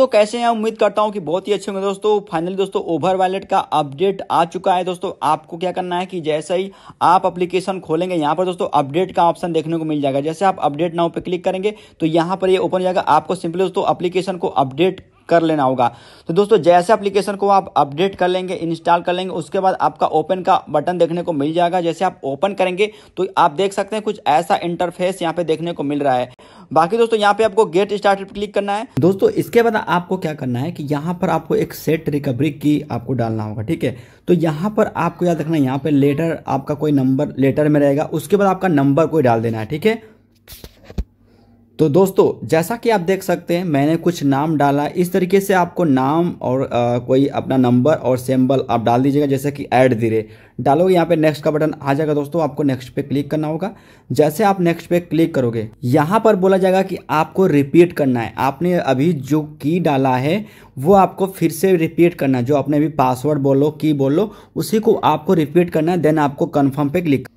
दोस्तों कैसे हैं उम्मीद करता हूं कि बहुत ही अच्छे होंगे दोस्तों फाइनली दोस्तों ओवर वैलेट का अपडेट आ चुका है दोस्तों आपको क्या करना है कि जैसे ही आप एप्लीकेशन खोलेंगे यहां पर दोस्तों अपडेट का ऑप्शन देखने को मिल जाएगा जैसे आप अपडेट नाउ पर क्लिक करेंगे तो यहां पर ये यह ओपन हो जाएगा आपको सिंपली दोस्तों अपलीकेशन को अपडेट कर लेना होगा तो दोस्तों जैसे एप्लीकेशन को आप अपडेट कर लेंगे इंस्टॉल कर लेंगे उसके बाद आपका ओपन का बटन देखने को मिल जाएगा जैसे आप ओपन करेंगे तो आप देख सकते हैं कुछ ऐसा इंटरफेस यहाँ पे देखने को मिल रहा है बाकी दोस्तों यहाँ पे आपको गेट स्टार्ट क्लिक करना है दोस्तों इसके बाद आपको क्या करना है कि यहाँ पर आपको एक सेट रिकवरी की आपको डालना होगा ठीक है तो यहाँ पर आपको याद रखना है यहाँ पे लेटर आपका कोई नंबर लेटर में रहेगा उसके बाद आपका नंबर कोई डाल देना है ठीक है तो दोस्तों जैसा कि आप देख सकते हैं मैंने कुछ नाम डाला इस तरीके से आपको नाम और आ, कोई अपना नंबर और सिंबल आप डाल दीजिएगा जैसे कि ऐड धीरे डालोगे यहाँ पे नेक्स्ट का बटन आ जाएगा दोस्तों आपको नेक्स्ट पे क्लिक करना होगा जैसे आप नेक्स्ट पे क्लिक करोगे यहाँ पर बोला जाएगा कि आपको रिपीट करना है आपने अभी जो की डाला है वो आपको फिर से रिपीट करना है जो आपने अभी पासवर्ड बोलो की बोलो उसी को आपको रिपीट करना है देन आपको कन्फर्म पे क्लिक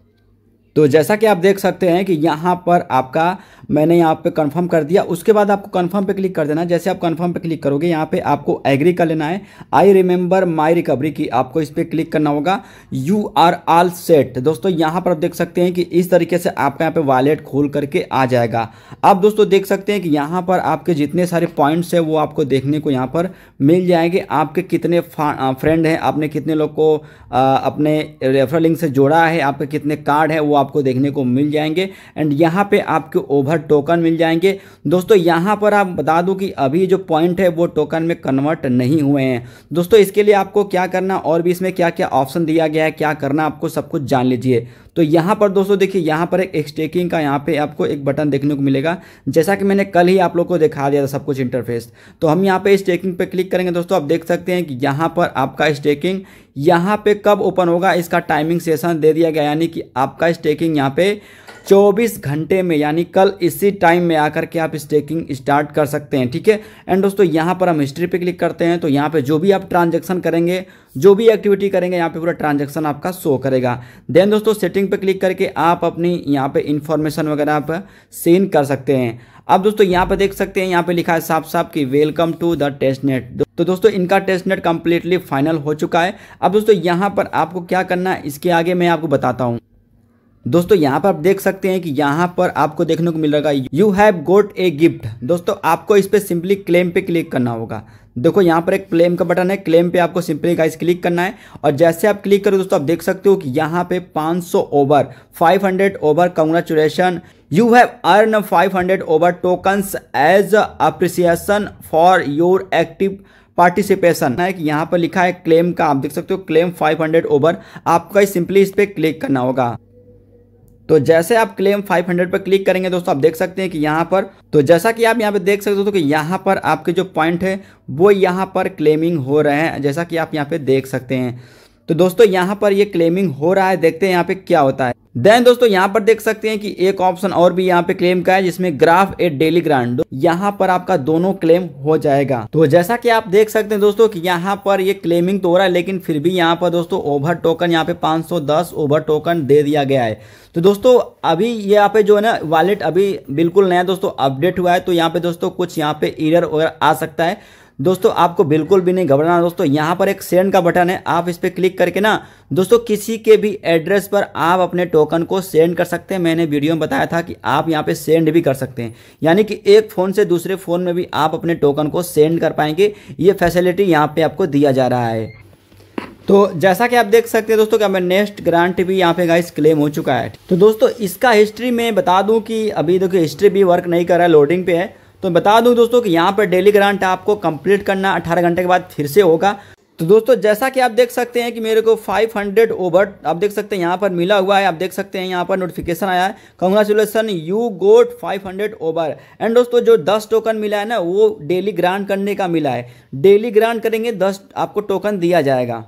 तो जैसा कि आप देख सकते हैं कि यहाँ पर आपका मैंने यहाँ पे कंफर्म कर दिया उसके बाद आपको कंफर्म पे क्लिक कर देना जैसे आप कंफर्म पे क्लिक करोगे यहाँ पे आपको एग्री कर लेना है आई रिमेंबर माई रिकवरी की आपको इस पर क्लिक करना होगा यू आर आल सेट दोस्तों यहाँ पर आप देख सकते हैं कि इस तरीके से आपका यहाँ पे वॉलेट खोल करके आ जाएगा आप दोस्तों देख सकते हैं कि यहाँ पर आपके जितने सारे पॉइंट्स हैं वो आपको देखने को यहाँ पर मिल जाएंगे आपके कितने फ्रेंड हैं आपने कितने लोग को अपने रेफर लिंक से जोड़ा है आपके कितने कार्ड है वो आपको देखने को मिल जाएंगे एंड यहाँ पे आपके ओवर टोकन मिल जाएंगे दोस्तों यहाँ पर आप बता दूँ कि अभी जो पॉइंट है वो टोकन में कन्वर्ट नहीं हुए हैं दोस्तों इसके लिए आपको क्या करना और भी इसमें क्या क्या ऑप्शन दिया गया है क्या करना आपको सब कुछ जान लीजिए तो यहाँ पर दोस्तों देखिए यहाँ पर एक स्टेकिंग का यहाँ पे आपको एक बटन देखने को मिलेगा जैसा कि मैंने कल ही आप लोग को दिखा दिया था सब कुछ इंटरफेस तो हम यहाँ पे स्टेकिंग पे क्लिक करेंगे दोस्तों आप देख सकते हैं कि यहाँ पर आपका स्टेकिंग यहाँ पे कब ओपन होगा इसका टाइमिंग सेशन दे दिया गया यानी कि आपका स्टेकिंग यहाँ पे 24 घंटे में यानी कल इसी टाइम में आकर के आप स्टेकिंग स्टार्ट कर सकते हैं ठीक है एंड दोस्तों यहाँ पर हम हिस्ट्री पे क्लिक करते हैं तो यहाँ पे जो भी आप ट्रांजेक्शन करेंगे जो भी एक्टिविटी करेंगे यहाँ पे पूरा ट्रांजेक्शन आपका शो करेगा देन दोस्तों सेटिंग पे क्लिक करके आप अपनी यहाँ पे इन्फॉर्मेशन वगैरह आप सीन कर सकते हैं अब दोस्तों यहाँ पे देख सकते हैं यहाँ पे लिखा है साफ साफ कि welcome to the test net तो दोस्तों इनका टेस्ट नेट कम्प्लीटली फाइनल हो चुका है अब दोस्तों यहाँ पर आपको क्या करना है इसके आगे मैं आपको बताता हूँ दोस्तों यहाँ पर आप देख सकते हैं कि यहाँ पर आपको देखने को मिल रहा है you have got a gift दोस्तों आपको इस पर सिंपली क्लेम पे क्लिक करना होगा देखो यहाँ पर एक क्लेम का बटन है क्लेम पे आपको सिंपली गाइस क्लिक करना है और जैसे आप क्लिक करो दोस्तों आप देख सकते हो कि यहाँ पे 500 Over 500 Over congratulation you have earn 500 Over tokens as appreciation for your active participation है कि यहाँ पर लिखा है क्लेम का आप देख सकते हो क्लेम 500 ओवर आपको सिंपली इस पर क्लिक करना होगा तो जैसे आप क्लेम 500 पर क्लिक करेंगे दोस्तों आप देख सकते हैं कि यहाँ पर तो जैसा कि आप यहाँ पे देख सकते हो तो कि यहाँ पर आपके जो पॉइंट है वो यहाँ पर क्लेमिंग हो रहे हैं जैसा कि आप यहाँ पे देख सकते हैं तो दोस्तों यहाँ पर ये क्लेमिंग हो रहा है देखते हैं यहाँ पे क्या होता है देन दोस्तों यहाँ पर देख सकते हैं कि एक ऑप्शन और भी यहाँ पे क्लेम का है जिसमें ग्राफ ए डेली ग्रांड यहाँ पर आपका दोनों क्लेम हो जाएगा तो जैसा कि आप देख सकते हैं दोस्तों कि यहाँ पर ये क्लेमिंग तो हो रहा है लेकिन फिर भी यहाँ पर दोस्तों ओवर टोकन यहाँ पे 510 ओवर टोकन दे दिया गया है तो दोस्तों अभी यहाँ पे जो है ना वॉलेट अभी बिल्कुल नया दोस्तों अपडेट हुआ है तो यहाँ पे दोस्तों कुछ यहाँ पे इरर वगैरह आ सकता है दोस्तों आपको बिल्कुल भी नहीं घबराना दोस्तों यहाँ पर एक सेंड का बटन है आप इस पर क्लिक करके ना दोस्तों किसी के भी एड्रेस पर आप अपने टोकन को सेंड कर सकते हैं मैंने वीडियो में बताया था कि आप यहाँ पे सेंड भी कर सकते हैं यानी कि एक फ़ोन से दूसरे फ़ोन में भी आप अपने टोकन को सेंड कर पाएंगे ये फैसिलिटी यहाँ पर आपको दिया जा रहा है तो जैसा कि आप देख सकते हैं दोस्तों कि हमें नेक्स्ट ग्रांट भी यहाँ पे गाइस क्लेम हो चुका है तो दोस्तों इसका हिस्ट्री में बता दूं कि अभी देखो हिस्ट्री भी वर्क नहीं कर रहा है लोडिंग पे है तो बता दूं दोस्तों कि यहाँ पर डेली ग्रांट आपको कंप्लीट करना 18 घंटे के बाद फिर से होगा तो दोस्तों जैसा कि आप देख सकते हैं कि मेरे को 500 ओवर आप देख सकते हैं यहाँ पर मिला हुआ है आप देख सकते हैं यहाँ पर नोटिफिकेशन आया है congratulation you got 500 Over and दोस्तों जो 10 टोकन मिला है ना वो डेली ग्रांट करने का मिला है डेली ग्रांट करेंगे 10 आपको टोकन दिया जाएगा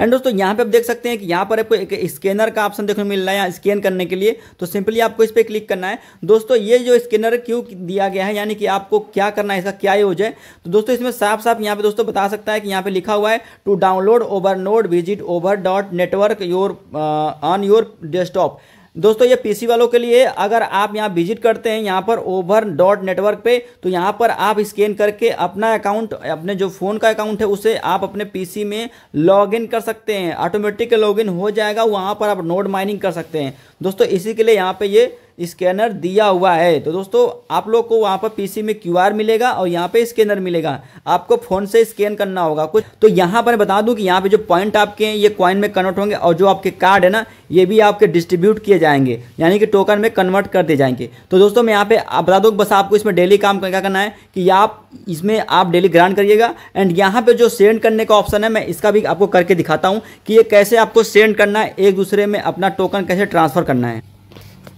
एंड दोस्तों यहाँ पे आप देख सकते हैं कि यहाँ पर आपको एक स्कैनर का ऑप्शन देखने को मिल रहा है स्कैन करने के लिए तो सिंपली आपको इस पर क्लिक करना है दोस्तों ये जो स्कैनर क्यों दिया गया है यानी कि आपको क्या करना है इसका क्या यूज है तो दोस्तों इसमें साफ साफ यहाँ पे दोस्तों बता सकता है कि यहाँ पे लिखा हुआ है to download Over node visit Over dot network your on your desktop दोस्तों ये पीसी वालों के लिए अगर आप यहाँ विजिट करते हैं यहाँ पर ओवर डॉट नेटवर्क पे तो यहाँ पर आप स्कैन करके अपना अकाउंट अपने जो फ़ोन का अकाउंट है उसे आप अपने पीसी में लॉगिन कर सकते हैं ऑटोमेटिक लॉगिन हो जाएगा वहाँ पर आप नोड माइनिंग कर सकते हैं दोस्तों इसी के लिए यहाँ पे ये स्कैनर दिया हुआ है तो दोस्तों आप लोग को वहाँ पर पीसी में क्यूआर मिलेगा और यहाँ पे स्कैनर मिलेगा आपको फ़ोन से स्कैन करना होगा कुछ तो यहाँ पर बता दूँ कि यहाँ पे जो पॉइंट आपके हैं ये कॉइन में कन्वर्ट होंगे और जो आपके कार्ड है ना ये भी आपके डिस्ट्रीब्यूट किए जाएंगे यानी कि टोकन में कन्वर्ट कर दिए जाएंगे तो दोस्तों मैं यहाँ पे बता दूँ बस आपको इसमें डेली काम क्या करना है कि आप इसमें आप डेली ग्रांड करिएगा एंड यहाँ पर जो सेंड करने का ऑप्शन है मैं इसका भी आपको करके दिखाता हूँ कि ये कैसे आपको सेंड करना है एक दूसरे में अपना टोकन कैसे ट्रांसफ़र करना है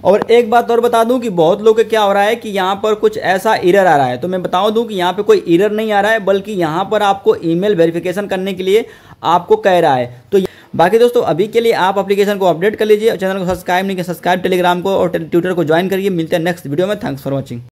और एक बात और बता दूं कि बहुत लोग क्या हो रहा है कि यहाँ पर कुछ ऐसा इरर आ रहा है तो मैं बता दूं कि यहाँ पे कोई इरर नहीं आ रहा है बल्कि यहाँ पर आपको ईमेल वेरिफिकेशन करने के लिए आपको कह रहा है तो बाकी दोस्तों अभी के लिए आप एप्लीकेशन को अपडेट कर लीजिए चैनल को सब्सक्राइब नहीं किया सब्सक्राइब टेलीग्राम को और ट्विटर को ज्वाइन करिए मिलते हैं नेक्स्ट वीडियो में थैंक्स फॉर वॉचिंग